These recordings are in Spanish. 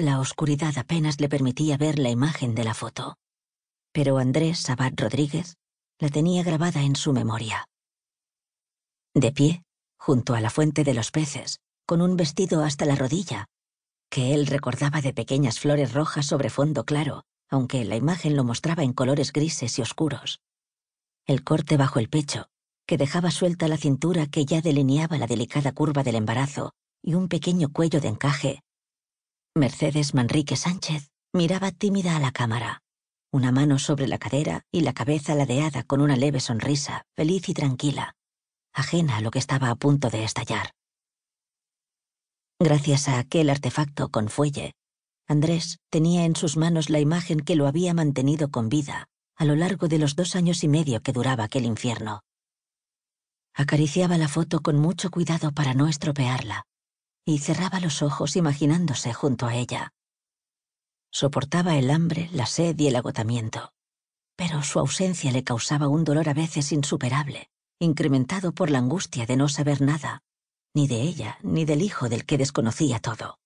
La oscuridad apenas le permitía ver la imagen de la foto, pero Andrés Sabat Rodríguez la tenía grabada en su memoria. De pie, junto a la fuente de los peces, con un vestido hasta la rodilla, que él recordaba de pequeñas flores rojas sobre fondo claro, aunque la imagen lo mostraba en colores grises y oscuros. El corte bajo el pecho, que dejaba suelta la cintura que ya delineaba la delicada curva del embarazo, y un pequeño cuello de encaje Mercedes Manrique Sánchez miraba tímida a la cámara, una mano sobre la cadera y la cabeza ladeada con una leve sonrisa, feliz y tranquila, ajena a lo que estaba a punto de estallar. Gracias a aquel artefacto con fuelle, Andrés tenía en sus manos la imagen que lo había mantenido con vida a lo largo de los dos años y medio que duraba aquel infierno. Acariciaba la foto con mucho cuidado para no estropearla, y cerraba los ojos imaginándose junto a ella. Soportaba el hambre, la sed y el agotamiento, pero su ausencia le causaba un dolor a veces insuperable, incrementado por la angustia de no saber nada, ni de ella, ni del hijo del que desconocía todo.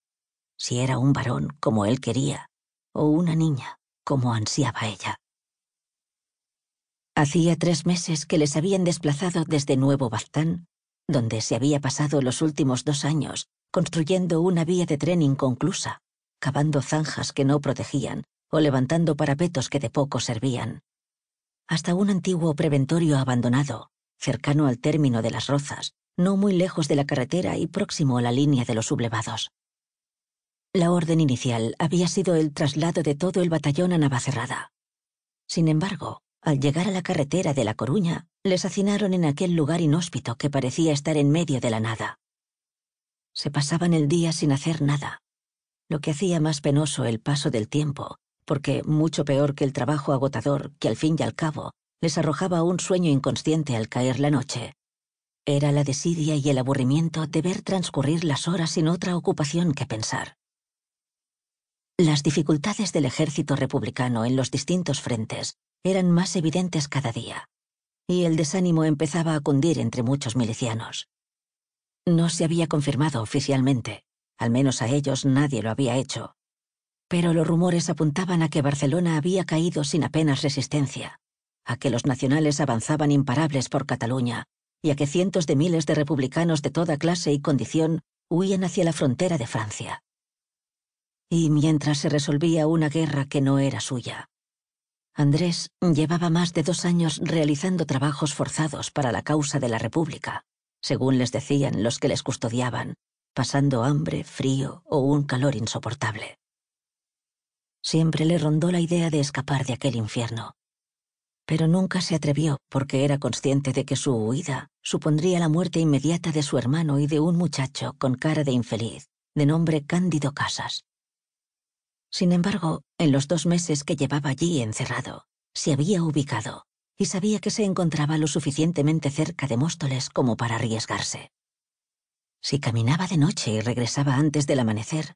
Si era un varón, como él quería, o una niña, como ansiaba ella. Hacía tres meses que les habían desplazado desde Nuevo Baztán, donde se había pasado los últimos dos años construyendo una vía de tren inconclusa, cavando zanjas que no protegían o levantando parapetos que de poco servían. Hasta un antiguo preventorio abandonado, cercano al término de las rozas, no muy lejos de la carretera y próximo a la línea de los sublevados. La orden inicial había sido el traslado de todo el batallón a Navacerrada. Sin embargo, al llegar a la carretera de La Coruña, les hacinaron en aquel lugar inhóspito que parecía estar en medio de la nada. Se pasaban el día sin hacer nada, lo que hacía más penoso el paso del tiempo, porque mucho peor que el trabajo agotador que al fin y al cabo les arrojaba un sueño inconsciente al caer la noche. Era la desidia y el aburrimiento de ver transcurrir las horas sin otra ocupación que pensar. Las dificultades del ejército republicano en los distintos frentes eran más evidentes cada día, y el desánimo empezaba a cundir entre muchos milicianos. No se había confirmado oficialmente, al menos a ellos nadie lo había hecho. Pero los rumores apuntaban a que Barcelona había caído sin apenas resistencia, a que los nacionales avanzaban imparables por Cataluña, y a que cientos de miles de republicanos de toda clase y condición huían hacia la frontera de Francia. Y mientras se resolvía una guerra que no era suya. Andrés llevaba más de dos años realizando trabajos forzados para la causa de la República, según les decían los que les custodiaban, pasando hambre, frío o un calor insoportable. Siempre le rondó la idea de escapar de aquel infierno, pero nunca se atrevió porque era consciente de que su huida supondría la muerte inmediata de su hermano y de un muchacho con cara de infeliz, de nombre Cándido Casas. Sin embargo, en los dos meses que llevaba allí encerrado, se había ubicado, y sabía que se encontraba lo suficientemente cerca de Móstoles como para arriesgarse. Si caminaba de noche y regresaba antes del amanecer,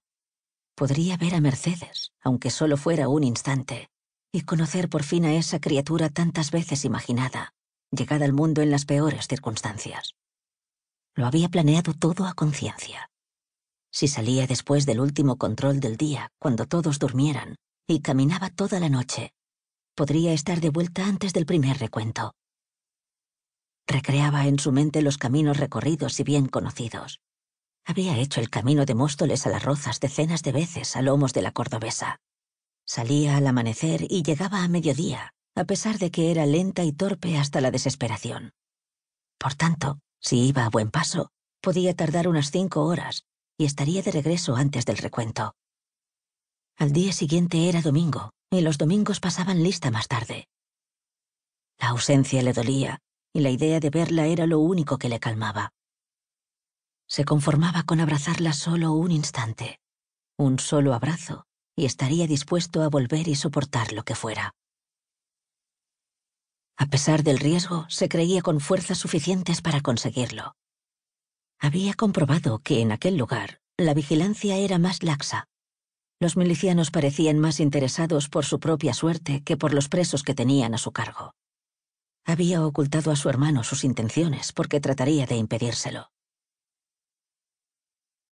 podría ver a Mercedes, aunque solo fuera un instante, y conocer por fin a esa criatura tantas veces imaginada, llegada al mundo en las peores circunstancias. Lo había planeado todo a conciencia. Si salía después del último control del día, cuando todos durmieran, y caminaba toda la noche, Podría estar de vuelta antes del primer recuento. Recreaba en su mente los caminos recorridos y bien conocidos. Había hecho el camino de Móstoles a las Rozas decenas de veces a lomos de la cordobesa. Salía al amanecer y llegaba a mediodía, a pesar de que era lenta y torpe hasta la desesperación. Por tanto, si iba a buen paso, podía tardar unas cinco horas y estaría de regreso antes del recuento. Al día siguiente era domingo, y los domingos pasaban lista más tarde. La ausencia le dolía, y la idea de verla era lo único que le calmaba. Se conformaba con abrazarla solo un instante, un solo abrazo, y estaría dispuesto a volver y soportar lo que fuera. A pesar del riesgo, se creía con fuerzas suficientes para conseguirlo. Había comprobado que en aquel lugar la vigilancia era más laxa los milicianos parecían más interesados por su propia suerte que por los presos que tenían a su cargo. Había ocultado a su hermano sus intenciones porque trataría de impedírselo.